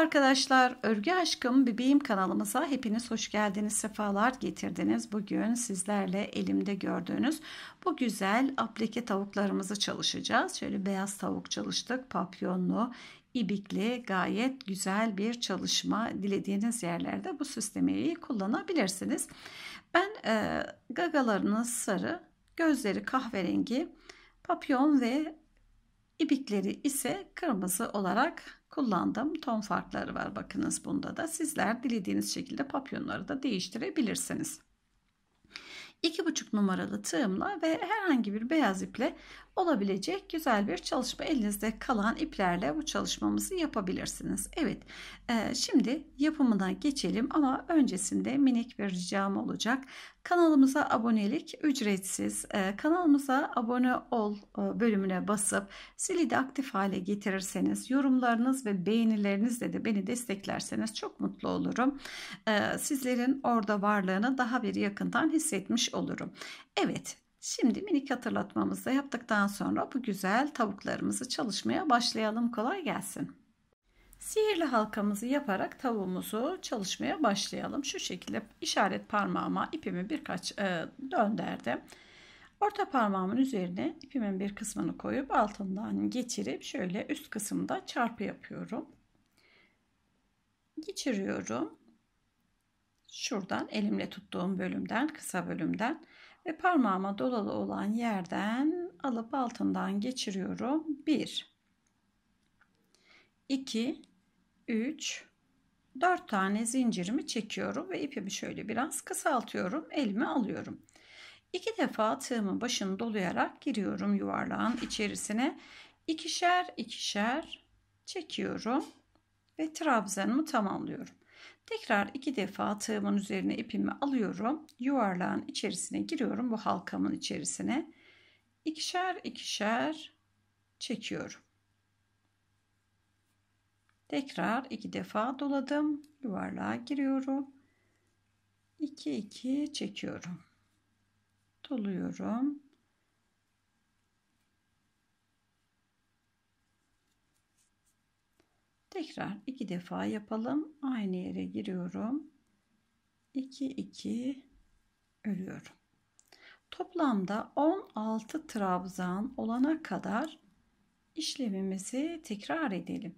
arkadaşlar, Örgü Aşkım Bebeğim kanalımıza hepiniz hoş geldiniz, sefalar getirdiniz. Bugün sizlerle elimde gördüğünüz bu güzel aplike tavuklarımızı çalışacağız. Şöyle beyaz tavuk çalıştık, papyonlu, ibikli gayet güzel bir çalışma. Dilediğiniz yerlerde bu süslemeyi kullanabilirsiniz. Ben e, gagalarını sarı, gözleri kahverengi, papyon ve İpikleri ise kırmızı olarak kullandım. Ton farkları var bakınız bunda da. Sizler dilediğiniz şekilde papyonları da değiştirebilirsiniz. 2,5 numaralı tığımla ve herhangi bir beyaz iple olabilecek güzel bir çalışma. Elinizde kalan iplerle bu çalışmamızı yapabilirsiniz. Evet e, şimdi yapımına geçelim ama öncesinde minik bir ricam olacak. Kanalımıza abonelik ücretsiz. E, kanalımıza abone ol e, bölümüne basıp zili de aktif hale getirirseniz yorumlarınız ve beğenilerinizle de beni desteklerseniz çok mutlu olurum. sizlerin orada varlığını daha bir yakından hissetmiş olurum. Evet Şimdi minik hatırlatmamızı da yaptıktan sonra bu güzel tavuklarımızı çalışmaya başlayalım. Kolay gelsin. Sihirli halkamızı yaparak tavuğumuzu çalışmaya başlayalım. Şu şekilde işaret parmağıma ipimi birkaç e, dönderdim. Orta parmağımın üzerine ipimin bir kısmını koyup altından geçirip şöyle üst kısımda çarpı yapıyorum. Geçiriyorum. Şuradan elimle tuttuğum bölümden, kısa bölümden ve parmağıma dolalı olan yerden alıp altından geçiriyorum. 1 2 3 4 tane zincirimi çekiyorum ve ipimi şöyle biraz kısaltıyorum. Elime alıyorum. İki defa tığımın başını dolayarak giriyorum yuvarlağın içerisine. ikişer ikişer çekiyorum ve trabzanımı tamamlıyorum. Tekrar iki defa tığımın üzerine ipimi alıyorum. Yuvarlağın içerisine giriyorum bu halkamın içerisine. İkişer ikişer çekiyorum. Tekrar iki defa doladım. yuvarlığa giriyorum. 2 2 çekiyorum. Doluyorum. Tekrar iki defa yapalım. Aynı yere giriyorum. 2 2 örüyorum. Toplamda 16 trabzan olana kadar işlemimizi tekrar edelim.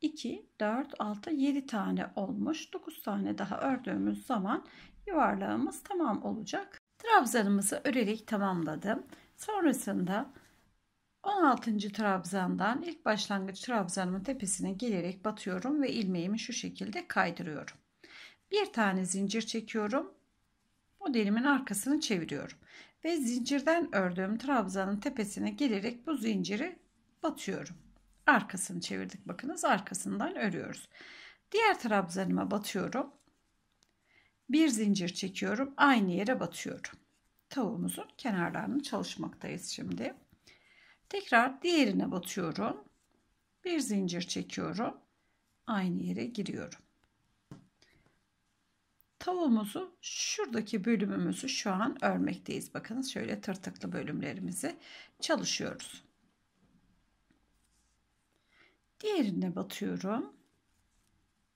2 4 6 7 tane olmuş. 9 tane daha ördüğümüz zaman yuvarlağımız tamam olacak. Trabzanımızı örerek tamamladım. Sonrasında 16. trabzandan ilk başlangıç trabzanımın tepesine gelerek batıyorum ve ilmeğimi şu şekilde kaydırıyorum. Bir tane zincir çekiyorum. Modelimin arkasını çeviriyorum. Ve zincirden ördüğüm trabzanın tepesine gelerek bu zinciri batıyorum. Arkasını çevirdik bakınız arkasından örüyoruz. Diğer trabzanıma batıyorum. Bir zincir çekiyorum. Aynı yere batıyorum. Tavuğumuzun kenarlarını çalışmaktayız şimdi. Tekrar diğerine batıyorum. Bir zincir çekiyorum. Aynı yere giriyorum. Tavuğumuzu şuradaki bölümümüzü şu an örmekteyiz. Bakınız, şöyle tırtıklı bölümlerimizi çalışıyoruz. Diğerine batıyorum.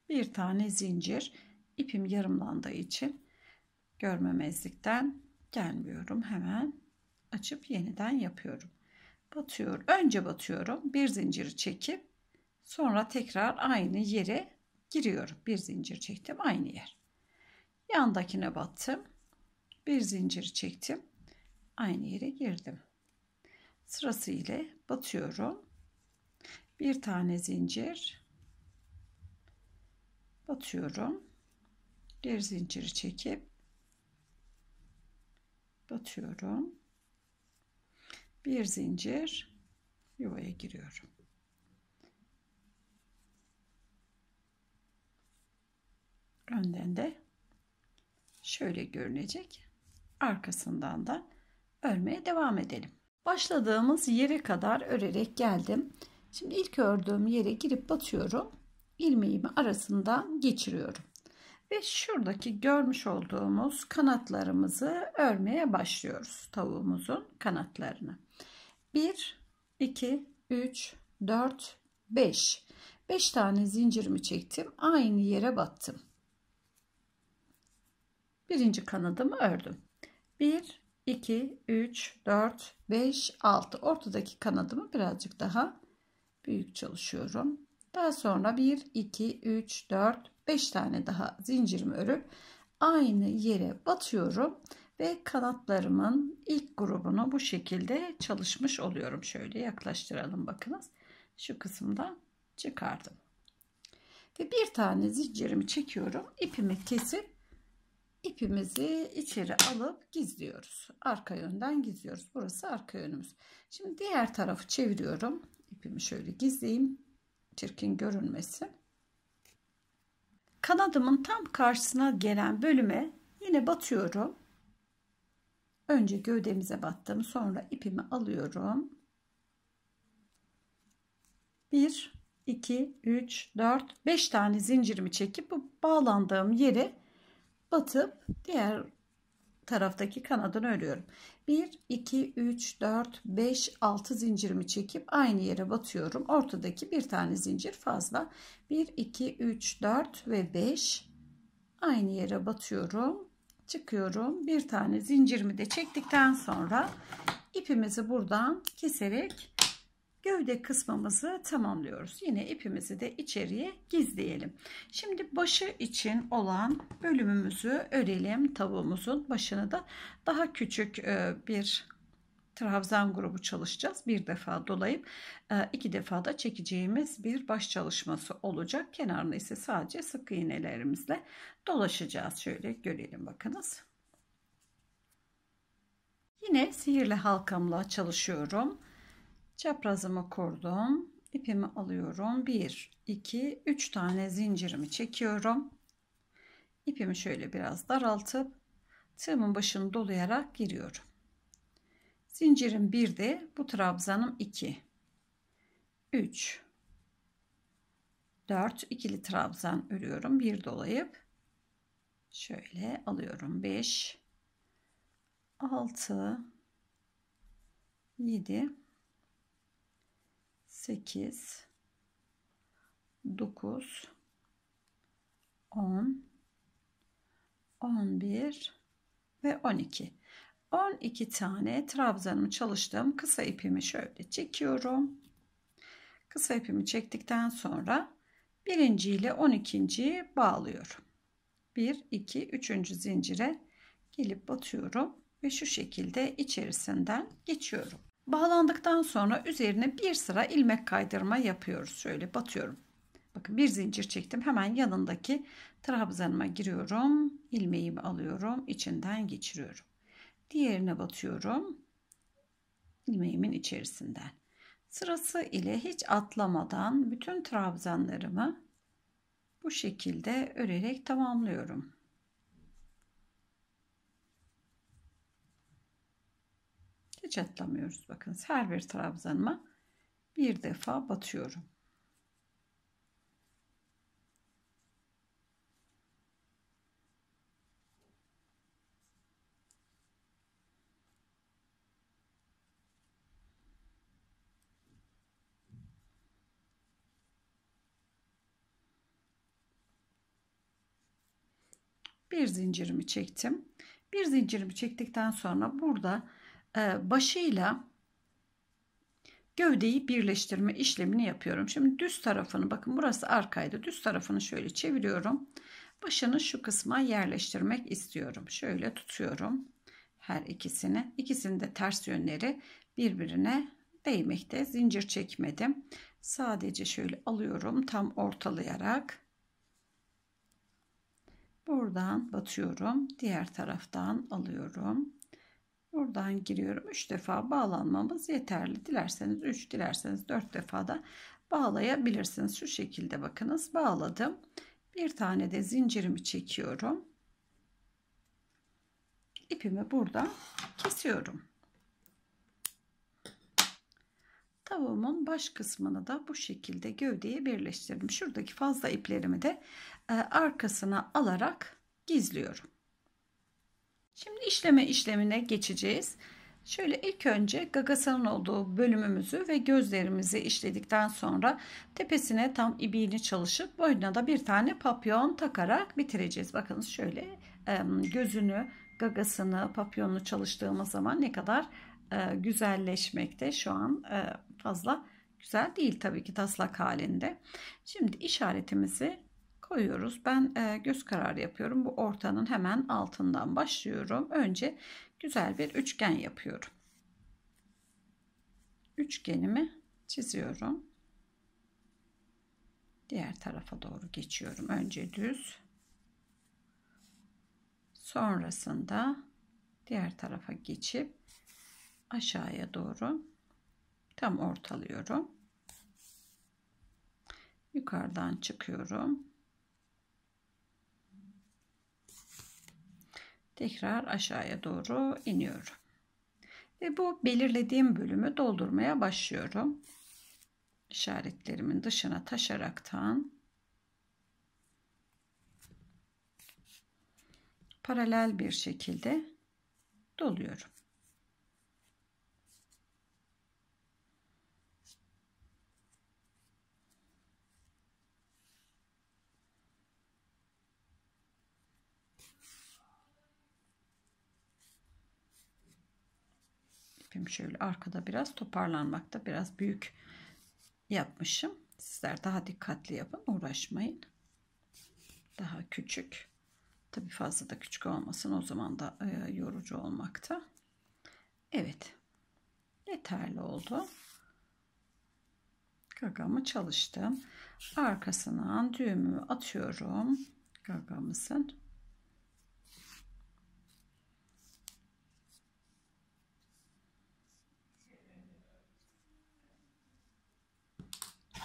Bir tane zincir. İpim yarımlandığı için görmemezlikten gelmiyorum. Hemen açıp yeniden yapıyorum batıyorum. Önce batıyorum. Bir zinciri çekip sonra tekrar aynı yere giriyorum. Bir zincir çektim aynı yer. Yandakine battım. Bir zinciri çektim. Aynı yere girdim. Sırası ile batıyorum. Bir tane zincir batıyorum. Bir zinciri çekip batıyorum bir zincir yuvaya giriyorum. Önden de şöyle görünecek. Arkasından da örmeye devam edelim. Başladığımız yere kadar örerek geldim. Şimdi ilk ördüğüm yere girip batıyorum. İlmeğimi arasından geçiriyorum. Ve şuradaki görmüş olduğumuz kanatlarımızı örmeye başlıyoruz. Tavuğumuzun kanatlarını. 1, 2, 3, 4, 5. 5 tane zincirimi çektim. Aynı yere battım. Birinci kanadımı ördüm. 1, 2, 3, 4, 5, 6. Ortadaki kanadımı birazcık daha büyük çalışıyorum. Daha sonra 1, 2, 3, 4, 5 tane daha zincirimi örüp aynı yere batıyorum ve kanatlarımın ilk grubunu bu şekilde çalışmış oluyorum. Şöyle yaklaştıralım bakınız. Şu kısımdan çıkardım. Ve bir tane zincirimi çekiyorum. İpimi kesip ipimizi içeri alıp gizliyoruz. Arka yönden gizliyoruz. Burası arka yönümüz. Şimdi diğer tarafı çeviriyorum. İpimi şöyle gizleyeyim çirkin görünmesin. Kanadımın tam karşısına gelen bölüme yine batıyorum. Önce gövdemize battım. Sonra ipimi alıyorum. 1, 2, 3, 4, 5 tane zincirimi çekip bu bağlandığım yere batıp diğer taraftaki kanadını örüyorum. 1, 2, 3, 4, 5, 6 zincirimi çekip aynı yere batıyorum. Ortadaki bir tane zincir fazla. 1, 2, 3, 4 ve 5 aynı yere batıyorum. Çıkıyorum. Bir tane zincirimi de çektikten sonra ipimizi buradan keserek gövde kısmımızı tamamlıyoruz. Yine ipimizi de içeriye gizleyelim. Şimdi başı için olan bölümümüzü örelim. Tavuğumuzun başını da daha küçük e, bir trabzan grubu çalışacağız. Bir defa dolayıp e, iki defa da çekeceğimiz bir baş çalışması olacak. Kenarını ise sadece sık iğnelerimizle dolaşacağız. Şöyle görelim bakınız. Yine sihirli halkamla çalışıyorum. Çaprazımı kurdum. ipimi alıyorum. 1, 2, 3 tane zincirimi çekiyorum. İpimi şöyle biraz daraltıp tığımın başını dolayarak giriyorum. Zincirim de bu trabzanım 2. 3 4 ikili trabzan örüyorum. Bir dolayıp şöyle alıyorum. 5 6 7 8 9 10 11 ve 12 12 tane trabzanımı çalıştım? kısa ipimi şöyle çekiyorum kısa ipimi çektikten sonra birinci ile 12. bağlıyorum 1 2 3. zincire gelip batıyorum ve şu şekilde içerisinden geçiyorum Bağlandıktan sonra üzerine bir sıra ilmek kaydırma yapıyoruz. Şöyle batıyorum. Bakın bir zincir çektim. Hemen yanındaki trabzanıma giriyorum. ilmeğimi alıyorum. içinden geçiriyorum. Diğerine batıyorum. ilmeğimin içerisinden. Sırası ile hiç atlamadan bütün trabzanlarımı bu şekilde örerek tamamlıyorum. Hiç atlamıyoruz. Bakınız her bir trabzanıma bir defa batıyorum. bir zincirimi çektim. Bir zincirimi çektikten sonra burada e, başıyla gövdeyi birleştirme işlemini yapıyorum. Şimdi düz tarafını bakın burası arkaydı. Düz tarafını şöyle çeviriyorum. Başını şu kısma yerleştirmek istiyorum. Şöyle tutuyorum her ikisini. İkisinin de ters yönleri birbirine değmekte. Zincir çekmedim. Sadece şöyle alıyorum tam ortalayarak. Buradan batıyorum. Diğer taraftan alıyorum buradan giriyorum. 3 defa bağlanmamız yeterli. Dilerseniz 3, dilerseniz 4 defa da bağlayabilirsiniz. Şu şekilde bakınız bağladım. Bir tane de zincirimi çekiyorum. İpimi burada kesiyorum. Tavuğumun baş kısmını da bu şekilde gövdeye birleştirdim. Şuradaki fazla iplerimi de e, arkasına alarak gizliyorum. Şimdi işleme işlemine geçeceğiz. Şöyle ilk önce gagasının olduğu bölümümüzü ve gözlerimizi işledikten sonra tepesine tam ibiğini çalışıp boynuna da bir tane papyon takarak bitireceğiz. Bakınız şöyle gözünü, gagasını, papyonunu çalıştığımız zaman ne kadar e, güzelleşmekte. Şu an e, fazla güzel değil tabii ki taslak halinde. Şimdi işaretimizi koyuyoruz. Ben e, göz kararı yapıyorum. Bu ortanın hemen altından başlıyorum. Önce güzel bir üçgen yapıyorum. Üçgenimi çiziyorum. Diğer tarafa doğru geçiyorum. Önce düz. Sonrasında diğer tarafa geçip aşağıya doğru tam ortalıyorum. Yukarıdan çıkıyorum. tekrar aşağıya doğru iniyorum. Ve bu belirlediğim bölümü doldurmaya başlıyorum. İşaretlerimin dışına taşaraktan paralel bir şekilde doluyorum. şöyle arkada biraz toparlanmakta biraz büyük yapmışım. Sizler daha dikkatli yapın uğraşmayın. Daha küçük. Tabi fazla da küçük olmasın o zaman da e, yorucu olmakta. Evet. Yeterli oldu. Gagamı çalıştım. Arkasından düğümü atıyorum. Gagamızın.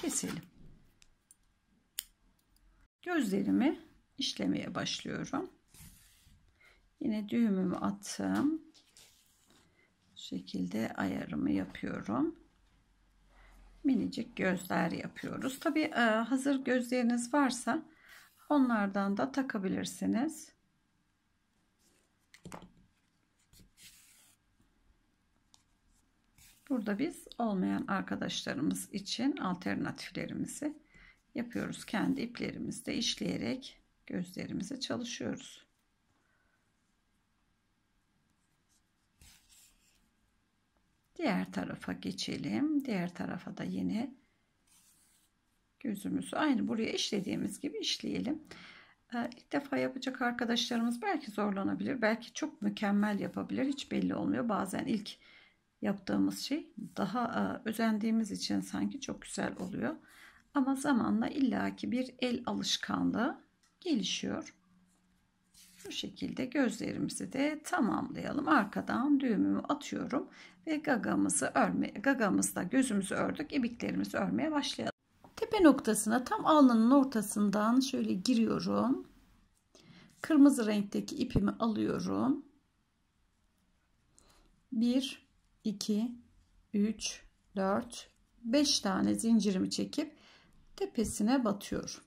keselim. Gözlerimi işlemeye başlıyorum. Yine düğümümü attım. Bu şekilde ayarımı yapıyorum. Minicik gözler yapıyoruz. Tabi e, hazır gözleriniz varsa onlardan da takabilirsiniz. Burada biz olmayan arkadaşlarımız için alternatiflerimizi yapıyoruz. Kendi iplerimizde işleyerek gözlerimize çalışıyoruz. Diğer tarafa geçelim. Diğer tarafa da yine gözümüzü aynı buraya işlediğimiz gibi işleyelim. Ee, ilk defa yapacak arkadaşlarımız belki zorlanabilir. Belki çok mükemmel yapabilir. Hiç belli olmuyor. Bazen ilk yaptığımız şey daha e, özendiğimiz için sanki çok güzel oluyor. Ama zamanla illaki bir el alışkanlığı gelişiyor. Bu şekilde gözlerimizi de tamamlayalım. Arkadan düğümümü atıyorum ve gagamızı örme, gagamızda gözümüzü ördük, ibiklerimizi örmeye başlayalım. Tepe noktasına tam alnının ortasından şöyle giriyorum. Kırmızı renkteki ipimi alıyorum. 1 2 3 4 5 tane zincirimi çekip tepesine batıyorum.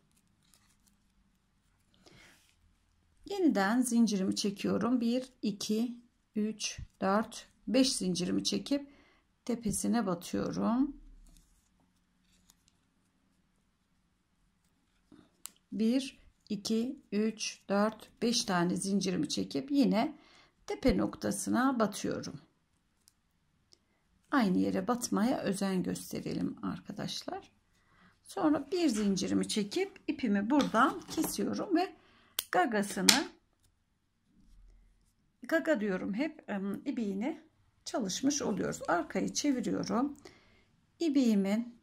Yeniden zincirimi çekiyorum. 1 2 3 4 5 zincirimi çekip tepesine batıyorum. 1 2 3 4 5 tane zincirimi çekip yine tepe noktasına batıyorum aynı yere batmaya özen gösterelim arkadaşlar. Sonra bir zincirimi çekip ipimi buradan kesiyorum ve gagasını gaga diyorum hep ibiğini çalışmış oluyoruz. Arkayı çeviriyorum. İbiğimin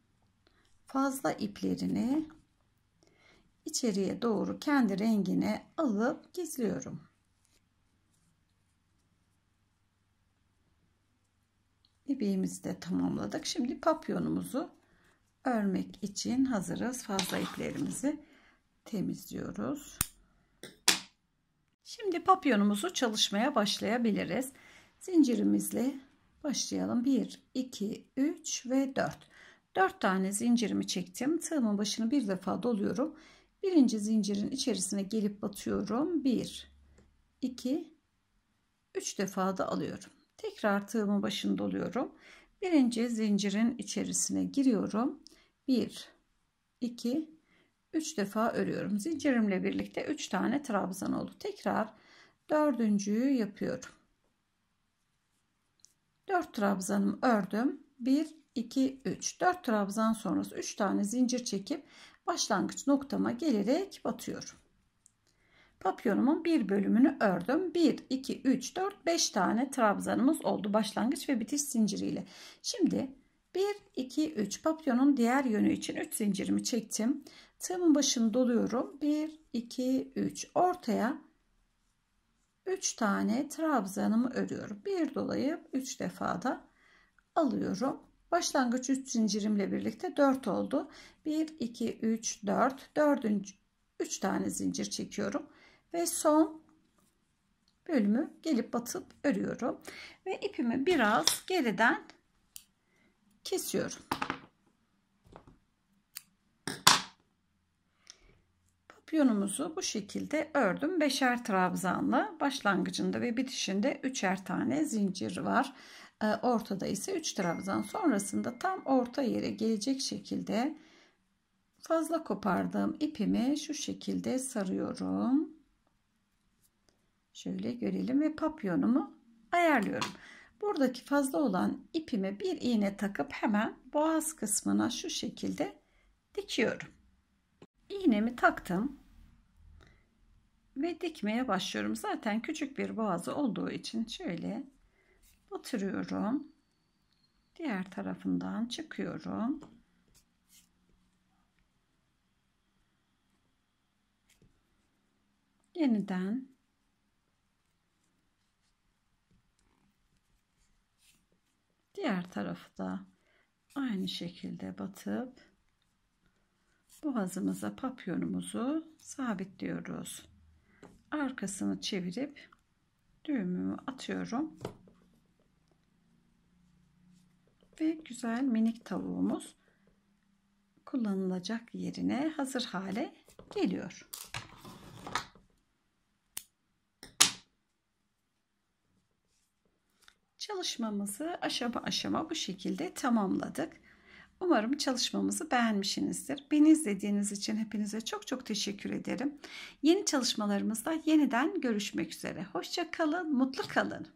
fazla iplerini içeriye doğru kendi rengine alıp gizliyorum. İbiğimizi de tamamladık. Şimdi papyonumuzu örmek için hazırız. Fazla iplerimizi temizliyoruz. Şimdi papyonumuzu çalışmaya başlayabiliriz. Zincirimizle başlayalım. 1, 2, 3 ve 4. 4 tane zincirimi çektim. Tığımın başını bir defa doluyorum. Birinci zincirin içerisine gelip batıyorum. 1, 2, 3 defa da alıyorum. Tekrar tığımı başında oluyorum. Birinci zincirin içerisine giriyorum. 1 2 3 defa örüyorum. Zincirimle birlikte 3 tane trabzan oldu. Tekrar dördüncüyü yapıyorum. 4 trabzanımı ördüm. 1 2 3 4 trabzan sonrası 3 tane zincir çekip başlangıç noktama gelerek batıyorum. Papyonumun bir bölümünü ördüm. 1, 2, 3, 4, 5 tane trabzanımız oldu başlangıç ve bitiş zinciriyle. Şimdi 1, 2, 3 papyonun diğer yönü için 3 zincirimi çektim. Tığımın başını doluyorum. 1, 2, 3 ortaya 3 tane trabzanımı örüyorum. Bir dolayıp 3 da alıyorum. Başlangıç 3 zincirimle birlikte 4 oldu. 1, 2, 3, 4. 4. 3 tane zincir çekiyorum ve son bölümü gelip batıp örüyorum ve ipimi biraz geriden kesiyorum. Papyonumuzu bu şekilde ördüm. Beşer trabzanla başlangıcında ve bitişinde üçer tane zincir var. Ee, ortada ise 3 trabzan sonrasında tam orta yere gelecek şekilde fazla kopardığım ipimi şu şekilde sarıyorum. Şöyle görelim ve papyonumu ayarlıyorum. Buradaki fazla olan ipime bir iğne takıp hemen boğaz kısmına şu şekilde dikiyorum. İğnemi taktım ve dikmeye başlıyorum. Zaten küçük bir boğazı olduğu için şöyle batırıyorum. Diğer tarafından çıkıyorum. Yeniden diğer tarafı da aynı şekilde batıp boğazımıza papyonumuzu sabitliyoruz. Arkasını çevirip düğümümü atıyorum. Ve güzel minik tavuğumuz kullanılacak yerine hazır hale geliyor. Çalışmamızı aşama aşama bu şekilde tamamladık. Umarım çalışmamızı beğenmişsinizdir. Beni izlediğiniz için hepinize çok çok teşekkür ederim. Yeni çalışmalarımızda yeniden görüşmek üzere. Hoşça kalın, mutlu kalın.